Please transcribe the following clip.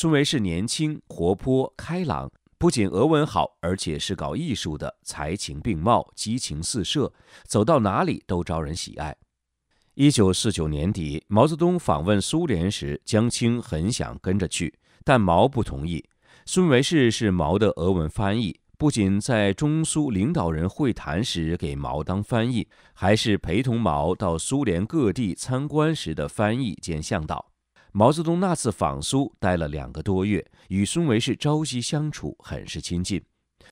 孙维世年轻、活泼、开朗，不仅俄文好，而且是搞艺术的，才情并茂，激情四射，走到哪里都招人喜爱。一九四九年底，毛泽东访问苏联时，江青很想跟着去，但毛不同意。孙维世是毛的俄文翻译，不仅在中苏领导人会谈时给毛当翻译，还是陪同毛到苏联各地参观时的翻译兼向导。毛泽东那次访苏，待了两个多月，与孙维世朝夕相处，很是亲近。